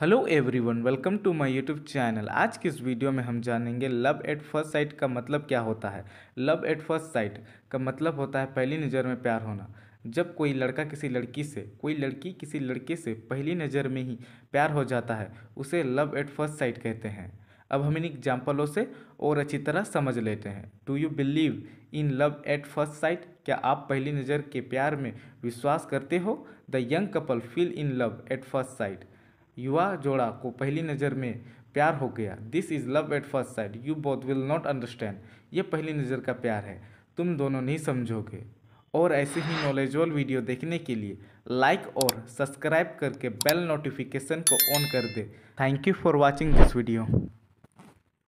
hello everyone welcome to my YouTube channel आज की इस वीडियो में हम जानेंगे लव एट फर्स्ट साइट का मतलब क्या होता है लव एट फर्स्ट साइट का मतलब होता है पहली नज़र में प्यार होना जब कोई लड़का किसी लड़की से कोई लड़की किसी लड़के से पहली नज़र में ही प्यार हो जाता है उसे लव एट फर्स्ट साइट कहते हैं अब हम इन एग्जाम्पलों से और अच्छी तरह समझ लेते हैं do you believe in love at first sight क्या आप पहली नज़र के प्यार में विश्वास करते हो the young couple feel in love at first sight युवा जोड़ा को पहली नज़र में प्यार हो गया this is love at first sight you both will not understand ये पहली नज़र का प्यार है तुम दोनों नहीं समझोगे और ऐसे ही नॉलेजबल वीडियो देखने के लिए लाइक और सब्सक्राइब करके बेल नोटिफिकेशन को ऑन कर दे thank you for watching this video